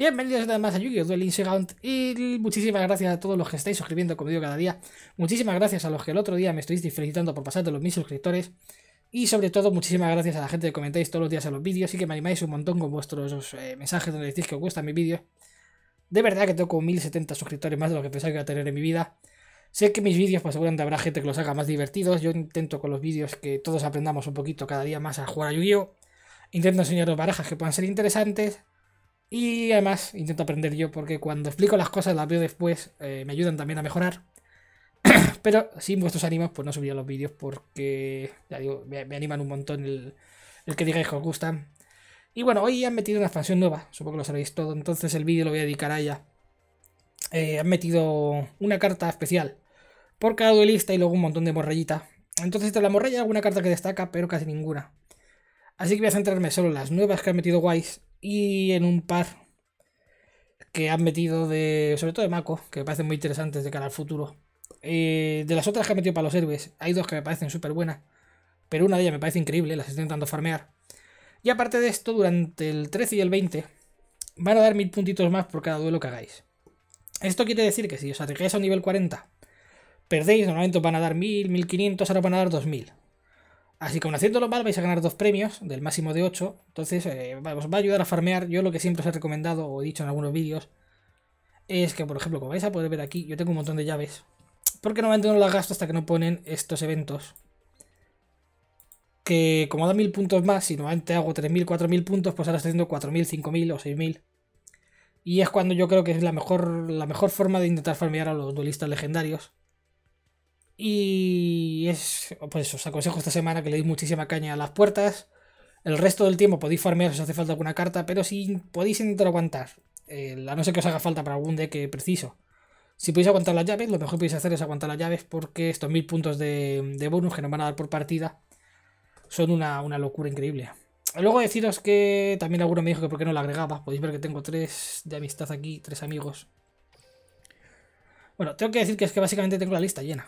Bienvenidos nada más a Yu-Gi-Oh! Dueling y muchísimas gracias a todos los que estáis suscribiendo como digo cada día. Muchísimas gracias a los que el otro día me estáis felicitando por pasar de los mil suscriptores. Y sobre todo, muchísimas gracias a la gente que comentáis todos los días a los vídeos y que me animáis un montón con vuestros eh, mensajes donde decís que os gustan mis vídeos. De verdad que tengo 1070 suscriptores más de lo que pensaba que iba a tener en mi vida. Sé que mis vídeos, pues seguramente habrá gente que los haga más divertidos. Yo intento con los vídeos que todos aprendamos un poquito cada día más a jugar a Yu-Gi-Oh! Intento enseñaros barajas que puedan ser interesantes y además intento aprender yo porque cuando explico las cosas las veo después, eh, me ayudan también a mejorar. Pero sin vuestros ánimos, pues no subiría los vídeos porque, ya digo, me, animan un montón el, el, que digáis que os gustan. Y bueno, hoy han metido una expansión nueva, supongo que lo sabéis todo, entonces el vídeo lo voy a dedicar a ella. Eh, han metido una carta especial por cada duelista y luego un montón de morrellita Entonces, es la morrella, alguna carta que destaca, pero casi ninguna. Así que voy a centrarme solo en las nuevas que han metido guays y en un par que han metido de. sobre todo de Mako, que me parecen muy interesantes de cara al futuro. Eh, de las otras que han metido para los héroes, hay dos que me parecen súper buenas, pero una de ellas me parece increíble, las estoy intentando farmear. Y aparte de esto, durante el 13 y el 20, van a dar mil puntitos más por cada duelo que hagáis. Esto quiere decir que si os arriesgáis a nivel 40, perdéis, normalmente os van a dar 1000, 1500, ahora van a dar 2000. Así que aún haciéndolo mal vais a ganar dos premios del máximo de 8. Entonces eh, os va a ayudar a farmear. Yo lo que siempre os he recomendado o he dicho en algunos vídeos es que, por ejemplo, como vais a poder ver aquí, yo tengo un montón de llaves. Porque normalmente no las gasto hasta que no ponen estos eventos. Que como da mil puntos más, si normalmente hago 3000, 4000 puntos, pues ahora estoy haciendo 4000, 5000 o 6000. Y es cuando yo creo que es la mejor, la mejor forma de intentar farmear a los duelistas legendarios. Y es, pues os aconsejo esta semana que le deis muchísima caña a las puertas. El resto del tiempo podéis farmear si os hace falta alguna carta, pero si podéis intentar aguantar. Eh, a no ser que os haga falta para algún deck preciso. Si podéis aguantar las llaves, lo mejor que podéis hacer es aguantar las llaves porque estos mil puntos de, bonus que nos van a dar por partida son una, locura increíble. Luego deciros que también alguno me dijo que por qué no lo agregaba. Podéis ver que tengo tres de amistad aquí, tres amigos. Bueno, tengo que decir que es que básicamente tengo la lista llena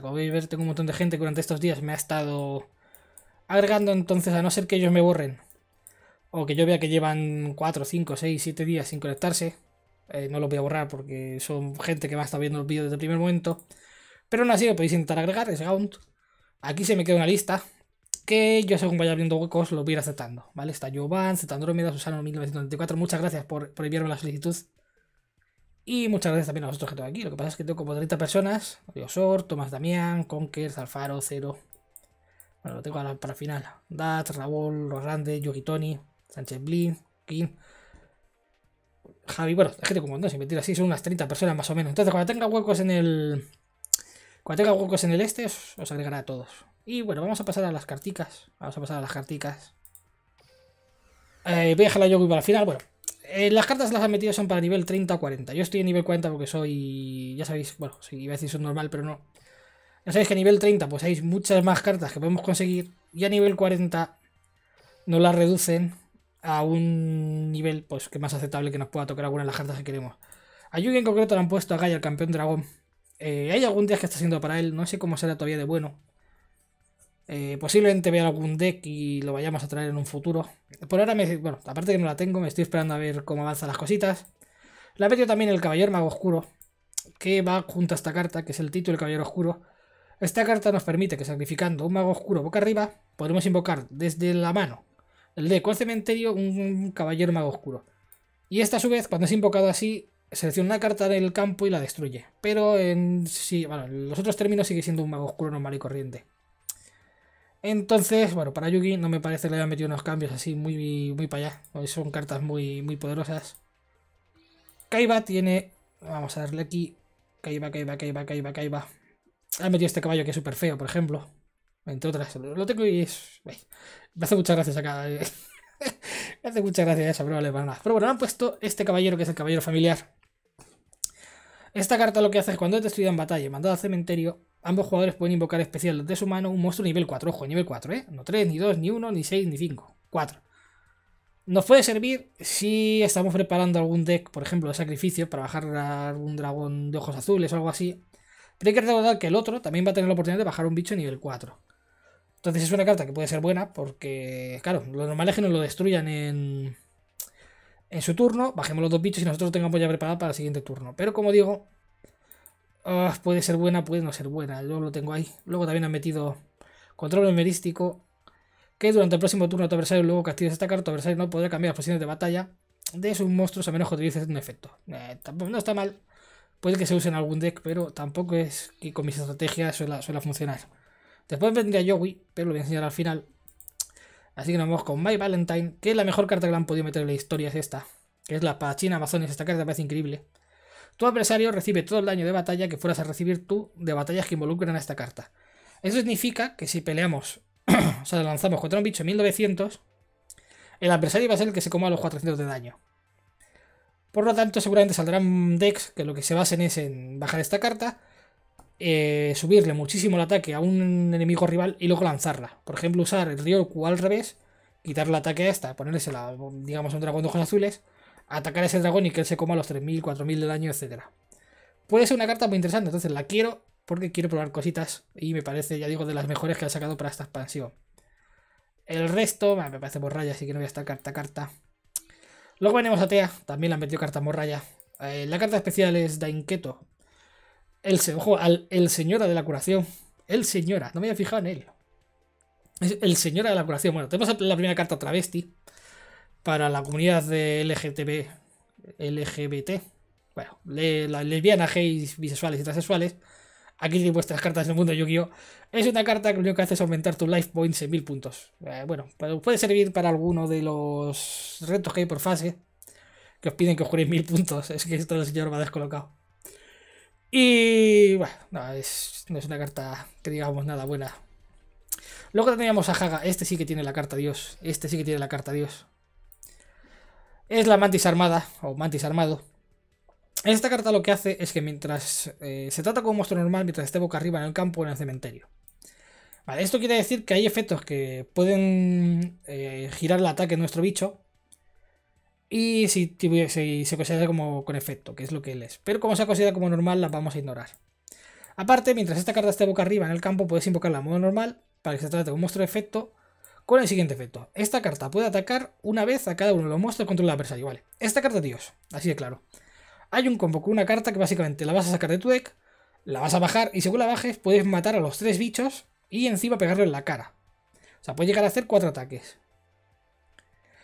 como veis, ver, tengo un montón de gente que durante estos días me ha estado agregando, entonces a no ser que ellos me borren o que yo vea que llevan 4, 5, 6, 7 días sin conectarse, eh, no los voy a borrar porque son gente que va a estar viendo los vídeos desde el primer momento. Pero aún así lo podéis intentar agregar, ese gaunt. Aquí se me queda una lista que yo según vaya abriendo huecos lo voy a ir aceptando, ¿vale? Está Jovan, Zetandromeda, Susano 1994, muchas gracias por, por enviarme la solicitud. Y muchas gracias también a vosotros que tengo aquí. Lo que pasa es que tengo como 30 personas. Diosor, Tomás Damián, Conker, Zalfaro, Cero. Bueno, lo tengo para para final. Dat, Raúl, Los Yogi Tony, Sánchez Blin, King. Javi, bueno, gente que tengo un montón, sin mentir así, son unas 30 personas más o menos. Entonces, cuando tenga huecos en el. Cuando tenga huecos en el este, os, agregará a todos. Y bueno, vamos a pasar a las carticas. Vamos a pasar a las carticas. Eh, voy a dejar la Yogi para el final. Bueno, eh, las cartas las han metido son para nivel 30 o 40. Yo estoy en nivel 40 porque soy. Ya sabéis, bueno, si iba a decir son normal, pero no. Ya sabéis que a nivel 30 pues hay muchas más cartas que podemos conseguir. Y a nivel 40 nos las reducen a un nivel pues que más aceptable que nos pueda tocar alguna de las cartas que queremos. A Yugi en concreto le han puesto a Gaia, el campeón dragón. Eh, hay algún día que está siendo para él, no sé cómo será todavía de bueno. Eh, posiblemente vea algún deck y lo vayamos a traer en un futuro. Por ahora, me, bueno, aparte que no la tengo, me estoy esperando a ver cómo avanzan las cositas. La metido también el Caballero Mago Oscuro, que va junto a esta carta, que es el título del Caballero Oscuro. Esta carta nos permite que sacrificando un Mago Oscuro boca arriba, podremos invocar desde la mano el deck o el cementerio un Caballero Mago Oscuro. Y esta a su vez, cuando es invocado así, selecciona una carta del campo y la destruye. Pero en sí, bueno, en los otros términos sigue siendo un Mago Oscuro normal y corriente. Entonces, bueno, para Yugi no me parece que le hayan metido unos cambios así muy, muy para allá. Son cartas muy, muy poderosas. Kaiba tiene... Vamos a darle aquí. Kaiba, Kaiba, Kaiba, Kaiba, Kaiba. Ha metido este caballo que es súper feo, por ejemplo. Entre otras. Lo tengo y es... me hace muchas gracias eh. acá. me hace muchas gracias esa, pero vale para nada. Pero bueno, han puesto este caballero que es el caballero familiar. Esta carta lo que hace es cuando te destruido en batalla, mandado al cementerio, Ambos jugadores pueden invocar especiales de su mano un monstruo nivel 4. Ojo, nivel 4, ¿eh? No 3, ni 2, ni 1, ni 6, ni 5. 4. Nos puede servir si estamos preparando algún deck, por ejemplo, de sacrificio para bajar algún dragón de ojos azules o algo así. Pero hay que recordar que el otro también va a tener la oportunidad de bajar un bicho nivel 4. Entonces es una carta que puede ser buena porque, claro, lo normal es que nos lo destruyan en, en su turno, bajemos los dos bichos y nosotros lo tengamos ya preparado para el siguiente turno. Pero como digo, Ah, puede ser buena, puede no ser buena. luego lo tengo ahí. Luego también han metido control memerístico. Que durante el próximo turno tu adversario luego castigas esta carta, tu adversario no podrá cambiar las posiciones de batalla de sus monstruos a menos que utilices un efecto. Eh, tampoco, no está mal. Puede que se use en algún deck, pero tampoco es que con mis estrategias suele funcionar. Después vendría Yowie, pero lo voy a enseñar al final. Así que nos vamos con My Valentine, que es la mejor carta que le han podido meter en la historia, es esta. Que es la Pachina amazones esta carta me parece increíble. Tu adversario recibe todo el daño de batalla que fueras a recibir tú de batallas que involucran a esta carta. Eso significa que si peleamos, o sea, lanzamos contra un bicho en 1900, el adversario va a ser el que se coma los 400 de daño. Por lo tanto, seguramente saldrán decks que lo que se basen es en bajar esta carta, eh, subirle muchísimo el ataque a un enemigo rival y luego lanzarla. Por ejemplo, usar el Ryoku al revés, quitarle el ataque a esta, ponérsela, digamos, un dragón de ojos azules atacar a ese dragón y que él se coma los 3.000, 4.000 de daño, etc. Puede ser una carta muy interesante, entonces la quiero porque quiero probar cositas y me parece, ya digo, de las mejores que ha sacado para esta expansión. El resto, me parece morraya, así que no voy a estar carta carta. Luego venimos a Tea, también la han metido carta morraya. Eh, la carta especial es Dainketo. El, ojo, el señora de la curación. El señora, no me había fijado en él. el señora de la curación. Bueno, tenemos la primera carta Travesti, para la comunidad de LGTB, LGBT, bueno, lesbianas, gays, bisexuales y transexuales, aquí tenéis vuestras cartas del mundo Yu-Gi-Oh! Es una carta que lo único que hace es aumentar tus life points en mil puntos. Eh, bueno, puede servir para alguno de los retos que hay por fase, que os piden que os jureis mil puntos. Es que esto el señor va descolocado. Y bueno, no es, no es una carta que digamos nada buena. Luego teníamos a Haga. Este sí que tiene la carta Dios. Este sí que tiene la carta Dios. Es la mantis armada, o mantis armado. Esta carta lo que hace es que mientras eh, se trata como un monstruo normal, mientras esté boca arriba en el campo o en el cementerio. Vale, esto quiere decir que hay efectos que pueden eh, girar el ataque de nuestro bicho. Y si, se considera como con efecto, que es lo que él es. Pero como se considera como normal, la vamos a ignorar. Aparte, mientras esta carta esté boca arriba en el campo, puedes invocarla a modo normal para que se trate de un monstruo de efecto con el siguiente efecto. Esta carta puede atacar una vez a cada uno de los monstruos contra el adversario. Vale. Esta carta, Dios, Así de claro. Hay un combo con una carta que básicamente la vas a sacar de tu deck, la vas a bajar y según la bajes puedes matar a los tres bichos y encima pegarlo en la cara. O sea, puede llegar a hacer cuatro ataques.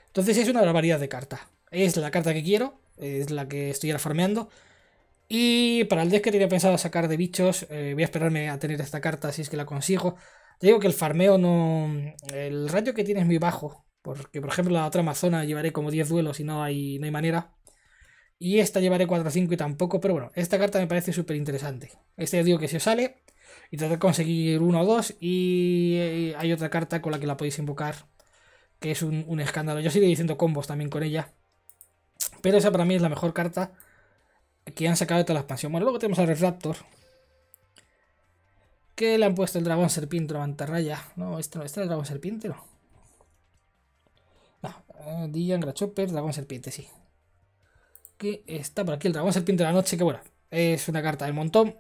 Entonces es una barbaridad de carta. Es la carta que quiero, es la que estoy ahora farmeando. Y para el deck que tenía pensado sacar de bichos, eh, voy a esperarme a tener esta carta si es que la consigo. Te digo que el farmeo no. El ratio que tiene es muy bajo. Porque, por ejemplo, la otra Amazona llevaré como 10 duelos y no hay, no hay manera. Y esta llevaré 4 o 5 y tampoco. Pero bueno, esta carta me parece súper interesante. Esta digo que se os sale. Y tratar de conseguir uno o dos. Y eh, hay otra carta con la que la podéis invocar. Que es un, un escándalo. Yo seguiré diciendo combos también con ella. Pero esa para mí es la mejor carta que han sacado de toda la expansión. Bueno, luego tenemos al Refractor que le han puesto el dragón serpiente o mantarraya. No, este no, este es el dragón serpiente, no. No, eh, Dian, Grachopper, dragón serpiente, sí. Que está por aquí el dragón serpiente de la noche, que bueno, es una carta del montón.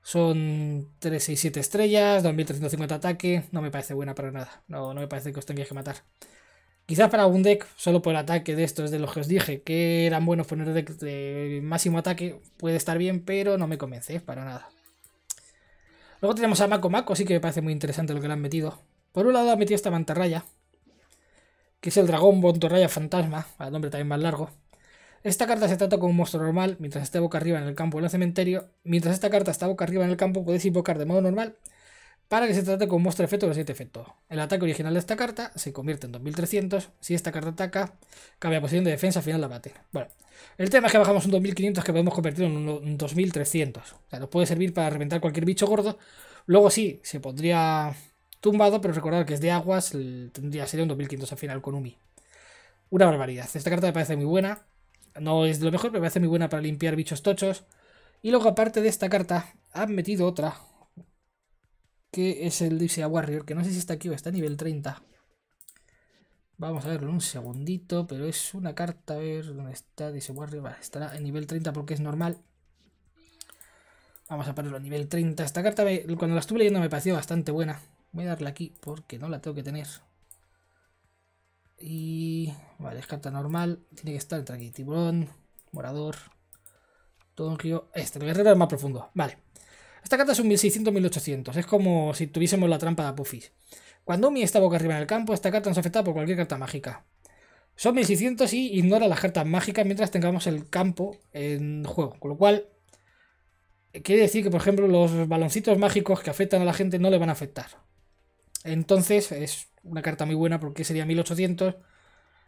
Son 367 estrellas, 2350 ataque. No me parece buena para nada. No, no me parece que os tengáis que matar. Quizás para un deck, solo por el ataque de estos de los que os dije, que eran buenos poner deck de máximo ataque, puede estar bien, pero no me convence para nada. Luego tenemos a Mako Mako, sí que me parece muy interesante lo que le han metido. Por un lado ha metido esta mantarraya, que es el dragón Bontorraya fantasma, el nombre también más largo. Esta carta se trata como un monstruo normal, mientras esté boca arriba en el campo o en el cementerio. Mientras esta carta está boca arriba en el campo, puedes invocar de modo normal para que se trate con muestra efecto o siguiente efecto. El ataque original de esta carta se convierte en 2300. Si esta carta ataca, cambia posición de defensa al final la bate. Bueno, el tema es que bajamos un 2500 que podemos convertir en un 2300. O sea, nos puede servir para reventar cualquier bicho gordo. Luego sí, se pondría tumbado, pero recordar que es de aguas, tendría sería un 2500 al final con Umi. Una barbaridad. Esta carta me parece muy buena. No es de lo mejor, pero me parece muy buena para limpiar bichos tochos. Y luego, aparte de esta carta, han metido otra, que es el Dipsia Warrior, que no sé si está aquí o está a nivel 30. Vamos a verlo un segundito, pero es una carta, a ver dónde está Dipsia Warrior. Vale, estará a nivel 30 porque es normal. Vamos a ponerlo a nivel 30. Esta carta cuando la estuve leyendo me pareció bastante buena. Voy a darla aquí porque no la tengo que tener. Y... Vale, es carta normal. Tiene que estar entre aquí. Tiburón, morador, todo un río. Este, el guerrero es más profundo. Vale. Esta carta es un 1600-1800. Es como si tuviésemos la trampa de Apophis. Cuando Umi está boca arriba en el campo, esta carta nos afecta por cualquier carta mágica. Son 1600 y ignora las cartas mágicas mientras tengamos el campo en juego. Con lo cual, quiere decir que, por ejemplo, los baloncitos mágicos que afectan a la gente no le van a afectar. Entonces, es una carta muy buena porque sería 1800.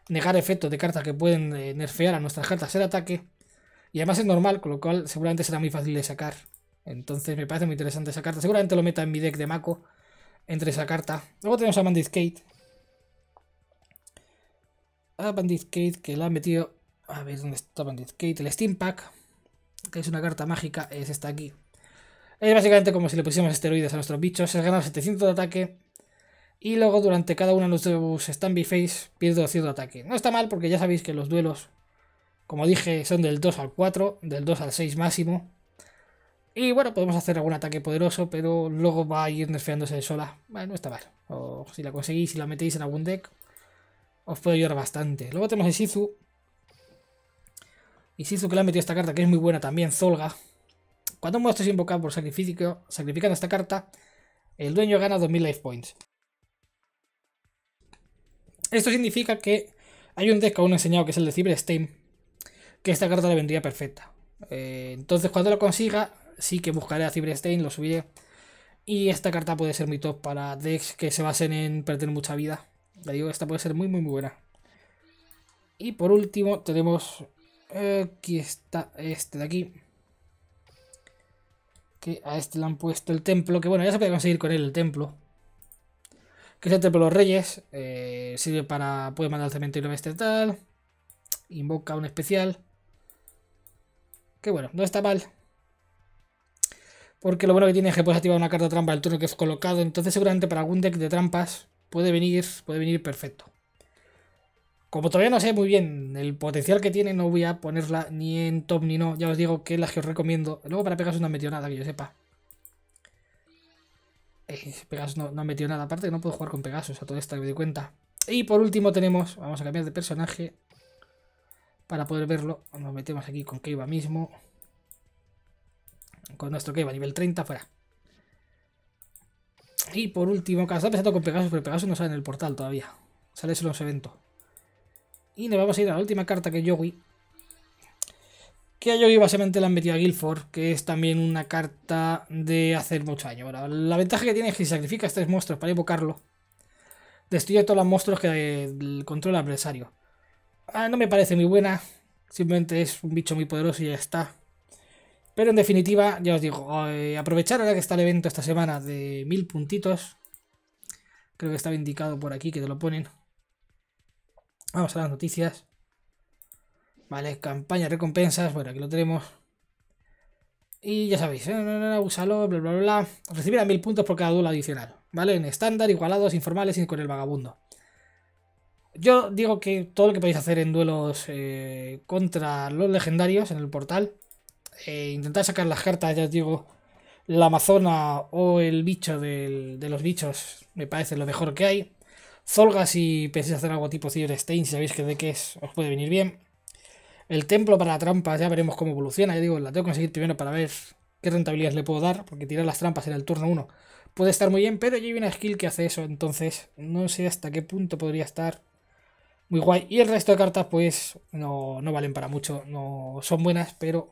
Negar efectos de cartas que pueden eh, nerfear a nuestras cartas el ataque. Y además es normal, con lo cual seguramente será muy fácil de sacar. Entonces me parece muy interesante esa carta. Seguramente lo meta en mi deck de Mako. Entre esa carta. Luego tenemos a Bandit Kate. A Bandit Kate que la ha metido. A ver dónde está Bandit Kate. El Steam Pack. Que es una carta mágica. Es esta aquí. Es básicamente como si le pusiéramos esteroides a nuestros bichos. Se gana 700 de ataque. Y luego durante cada uno de nuestros duelos standby face pierdo de ataque. No está mal porque ya sabéis que los duelos, como dije, son del 2 al 4, del 2 al 6 máximo. Y bueno, podemos hacer algún ataque poderoso, pero luego va a ir nerfeándose sola. Bueno, está mal. O si la conseguís, y la metéis en algún deck, os puede ayudar bastante. Luego tenemos a Y Sizu que le ha metido esta carta, que es muy buena también, Zolga. Cuando un monstruo es invocado por sacrificio, sacrificando esta carta, el dueño gana 2000 life points. Esto significa que hay un deck que aún enseñado, que es el de Cyber Steam, que esta carta le vendría perfecta. Eh, entonces, cuando lo consiga, sí que buscaré a lo subiré. Y esta carta puede ser muy top para decks que se basen en perder mucha vida. Le digo, esta puede ser muy, muy, muy buena. Y por último tenemos... Eh, aquí está este de aquí. Que a este le han puesto el templo. Que bueno, ya se puede conseguir con él el templo. Que es el templo de los reyes. Eh, sirve para... Puede mandar al cementerio este tal. Invoca un especial. Que bueno, no está mal. Porque lo bueno que tiene es que puedes activar una carta trampa el turno que es colocado. Entonces seguramente para algún deck de trampas puede venir, puede venir perfecto. Como todavía no sé muy bien el potencial que tiene, no voy a ponerla ni en top ni no. Ya os digo que es la que os recomiendo. Luego para Pegasus no ha metido nada, que yo sepa. Eh, Pegasus no, no metió metido nada. Aparte que no puedo jugar con Pegasus a todo esto que me doy cuenta. Y por último tenemos... Vamos a cambiar de personaje. Para poder verlo. Nos metemos aquí con Keiva mismo. Con nuestro que a nivel 30, fuera. Y por último, que está con Pegasus, pero Pegasus no sale en el portal todavía. Sale solo en los eventos. Y nos vamos a ir a la última carta que Yogi. Que a Yogi básicamente la han metido a Guilford, que es también una carta de hacer mucho daño. la ventaja que tiene es que si sacrificas tres monstruos para invocarlo, destruye todos los monstruos que eh, controla el adversario. Ah, no me parece muy buena. Simplemente es un bicho muy poderoso y ya está. Pero en definitiva, ya os digo, eh, aprovechar ahora que está el evento esta semana de mil puntitos. Creo que estaba indicado por aquí que te lo ponen. Vamos a las noticias. Vale, campaña, recompensas. Bueno, aquí lo tenemos. Y ya sabéis, eh, no, no, bla, bla, Recibir a mil puntos por cada duelo adicional. ¿Vale? En estándar, igualados, informales y con el vagabundo. Yo digo que todo lo que podéis hacer en duelos eh, contra los legendarios en el portal eh, intentar sacar las cartas, ya os digo, la amazona o el bicho de los bichos, me parece lo mejor que hay. Zolga si pensáis hacer algo tipo silverstein si sabéis que de qué es, os puede venir bien. El templo para la trampa ya veremos cómo evoluciona. Ya digo, la tengo que conseguir primero para ver qué rentabilidad le puedo dar, porque tirar las trampas en el turno 1 puede estar muy bien, pero yo vi una skill que hace eso, entonces no sé hasta qué punto podría estar muy guay. Y el resto de cartas, pues, no, no valen para mucho, no son buenas, pero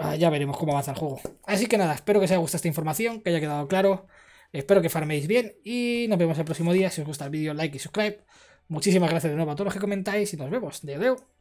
Ah, ya veremos cómo avanza el juego. Así que nada, espero que os haya gustado esta información, que haya quedado claro. Espero que farméis bien y nos vemos el próximo día. Si os gusta el vídeo, like y subscribe. Muchísimas gracias de nuevo a todos los que comentáis y nos vemos. de adiós.